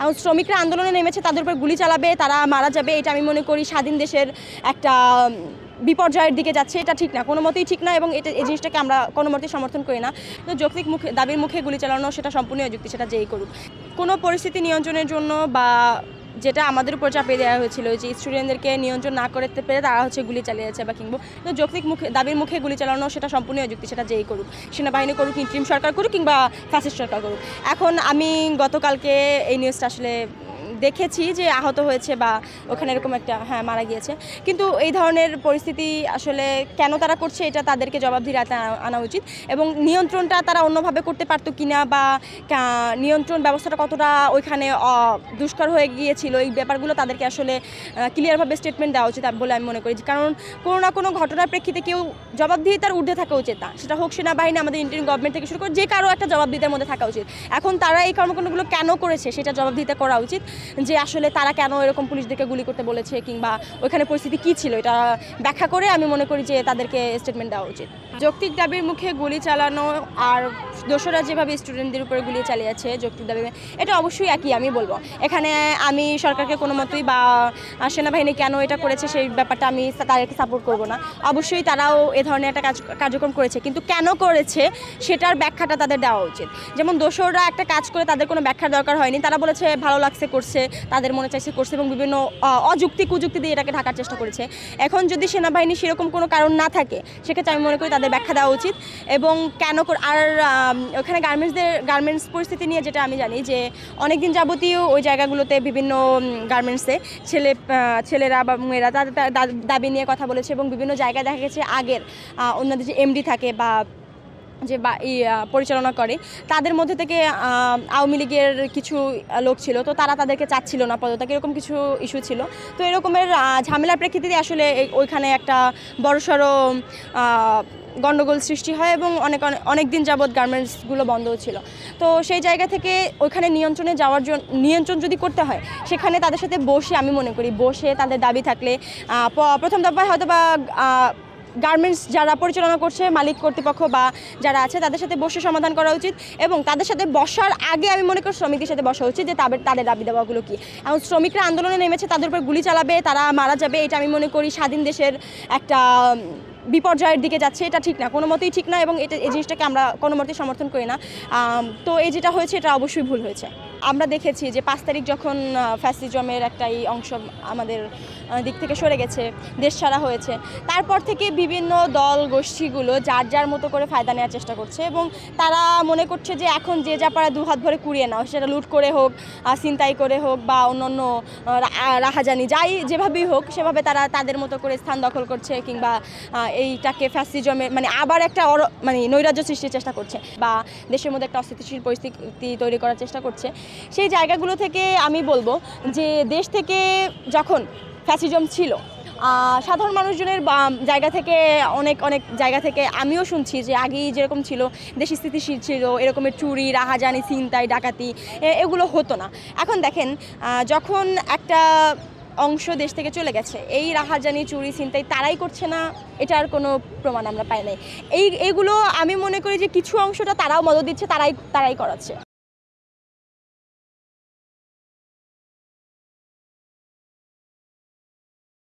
এবং শ্রমিকরা আন্দোলনে নেমেছে তাদের উপর গুলি চালাবে তারা মারা যাবে এটা আমি মনে করি স্বাধীন দেশের একটা বিপর্যয়ের দিকে যাচ্ছে এটা ঠিক না কোনো মতেই ঠিক না এবং এটা এই জিনিসটাকে আমরা কোনো মতেই সমর্থন করি না তো যৌক্তিক মুখে দাবির মুখে গুলি চালানো সেটা সম্পূর্ণ অযুক্তি সেটা যেই করুক কোনো পরিস্থিতি নিয়ন্ত্রণের জন্য বা যেটা আমাদের উপর চাপিয়ে দেওয়া হয়েছিল যে স্টুডেন্টদেরকে নিয়ন্ত্রণ না করতে পেরে তারা হচ্ছে গুলি চালিয়েছে বা কিংবা যৌক্তিক মুখে দাবির মুখে গুলি চালানো সেটা সম্পূর্ণ যুক্তি সেটা যেই করুক সেনাবাহিনী করুক ইন্ট্রিম সরকার করুক কিংবা ফ্যাসিস্ট সরকার করুক এখন আমি গতকালকে এই নিউজটা আসলে দেখেছি যে আহত হয়েছে বা ওখানে এরকম একটা হ্যাঁ মারা গিয়েছে কিন্তু এই ধরনের পরিস্থিতি আসলে কেন তারা করছে এটা তাদেরকে জবাবদিহি আনা উচিত এবং নিয়ন্ত্রণটা তারা অন্যভাবে করতে পারতো কিনা বা নিয়ন্ত্রণ ব্যবস্থাটা কতটা ওইখানে দুষ্কর হয়ে গিয়েছিল এই ব্যাপারগুলো তাদেরকে আসলে ক্লিয়ারভাবে স্টেটমেন্ট দেওয়া উচিত বলে আমি মনে করি কারণ কোনো না কোনো ঘটনার প্রেক্ষিতে কেউ জবাবদিহি তার ঊর্ধ্বে থাকা উচিত না সেটা হোক সেনাবাহিনী আমাদের ইন্ডিয়ান গভর্নমেন্ট থেকে শুরু করে যে কারো একটা জবাবদিহিতার মধ্যে থাকা উচিত এখন তারা এই কর্মকাণ্ডগুলো কেন করেছে সেটা জবাবদিহিতা করা উচিত যে আসলে তারা কেন এরকম পুলিশদেরকে গুলি করতে বলেছে কিংবা ওইখানে পরিস্থিতি কি ছিল এটা ব্যাখ্যা করে আমি মনে করি যে তাদেরকে স্টেটমেন্ট দেওয়া উচিত যৌক্তিক দাবির মুখে গুলি চালানো আর দোসরা যেভাবে স্টুডেন্টদের উপরে গুলিয়ে চালিয়ে যাচ্ছে যৌক্তিক দাবি এটা অবশ্যই একই আমি বলবো এখানে আমি সরকারকে কোনো মতোই বা সেনাবাহিনী কেন এটা করেছে সেই ব্যাপারটা আমি তাদেরকে সাপোর্ট করব না অবশ্যই তারাও এ ধরনের একটা কাজ কার্যক্রম করেছে কিন্তু কেন করেছে সেটার ব্যাখ্যাটা তাদের দেওয়া উচিত যেমন দোসররা একটা কাজ করে তাদের কোনো ব্যাখ্যার দরকার হয়নি তারা বলেছে ভালো লাগছে করছে তাদের মনে চাইছে করছে এবং বিভিন্ন অযুক্তি কুযুক্তি দিয়ে এটাকে ঢাকার চেষ্টা করেছে এখন যদি সেনাবাহিনী সেরকম কোনো কারণ না থাকে সেক্ষেত্রে আমি মনে করি তাদের ব্যাখ্যা দেওয়া উচিত এবং কেন আর ওখানে গার্মেন্টসদের গার্মেন্টস পরিস্থিতি নিয়ে যেটা আমি জানি যে অনেক দিন যাবতীয় ওই জায়গাগুলোতে বিভিন্ন গার্মেন্টসে ছেলে ছেলেরা বা মেয়েরা তাদের দাবি নিয়ে কথা বলেছে এবং বিভিন্ন জায়গায় দেখা গেছে আগের অন্যদের যে এমডি থাকে বা যে বা পরিচালনা করে তাদের মধ্যে থেকে আওয়ামী লীগের কিছু লোক ছিল তো তারা তাদেরকে চাচ্ছিল না পদত্যাগ এরকম কিছু ইস্যু ছিল তো এরকমের ঝামেলার প্রেক্ষিতে আসলে ওইখানে একটা বড়সড় গণ্ডগোল সৃষ্টি হয় এবং অনেক অনেক দিন যাবৎ গার্মেন্টসগুলো বন্ধও ছিল তো সেই জায়গা থেকে ওইখানে নিয়ন্ত্রণে যাওয়ার জন্য নিয়ন্ত্রণ যদি করতে হয় সেখানে তাদের সাথে বসে আমি মনে করি বসে তাদের দাবি থাকলে প্রথম দফায় হয়তো বা গার্মেন্টস যারা পরিচালনা করছে মালিক কর্তৃপক্ষ বা যারা আছে তাদের সাথে বসে সমাধান করা উচিত এবং তাদের সাথে বসার আগে আমি মনে করি শ্রমিকদের সাথে বসা উচিত যে তাদের তাদের দাবি দেওয়াগুলো কী এবং শ্রমিকরা আন্দোলনে নেমেছে তাদের উপর গুলি চালাবে তারা মারা যাবে এটা আমি মনে করি স্বাধীন দেশের একটা বিপর্যয়ের দিকে যাচ্ছে এটা ঠিক না কোনো মতেই ঠিক না এবং এটা এই জিনিসটাকে আমরা কোনো মতেই সমর্থন করি না তো এই যেটা হয়েছে এটা অবশ্যই ভুল হয়েছে আমরা দেখেছি যে পাঁচ তারিখ যখন ফ্যাসিজমের একটা এই অংশ আমাদের দিক থেকে সরে গেছে দেশ ছাড়া হয়েছে তারপর থেকে বিভিন্ন দল গোষ্ঠীগুলো যার যার মতো করে ফায়দা নেওয়ার চেষ্টা করছে এবং তারা মনে করছে যে এখন যে যা পারা দুহাত ভরে কুড়িয়ে নাও সেটা লুট করে হোক ছিনতাই করে হোক বা অন্য অন্য রাহাজানি যাই যেভাবেই হোক সেভাবে তারা তাদের মতো করে স্থান দখল করছে কিংবা এইটাকে ফ্যাসিজমে মানে আবার একটা মানে নৈরাজ্য সৃষ্টির চেষ্টা করছে বা দেশের মধ্যে একটা অস্থিতিশীল পরিস্থিতি তৈরি করার চেষ্টা করছে সেই জায়গাগুলো থেকে আমি বলবো যে দেশ থেকে যখন ফ্যাসিজম ছিল সাধারণ মানুষজনের জায়গা থেকে অনেক অনেক জায়গা থেকে আমিও শুনছি যে আগেই যেরকম ছিল দেশ স্থিতিশীল ছিল এরকমের চুরি রাহাজানি ছিনতাই ডাকাতি এগুলো হতো না এখন দেখেন যখন একটা অংশ দেশ থেকে চলে গেছে এই রাহাজানি চুরি ছিনতাই তারাই করছে না এটার কোনো প্রমাণ আমরা পাই নাই এই এগুলো আমি মনে করি যে কিছু অংশটা তারাও মদত দিচ্ছে তারাই তারাই করাচ্ছে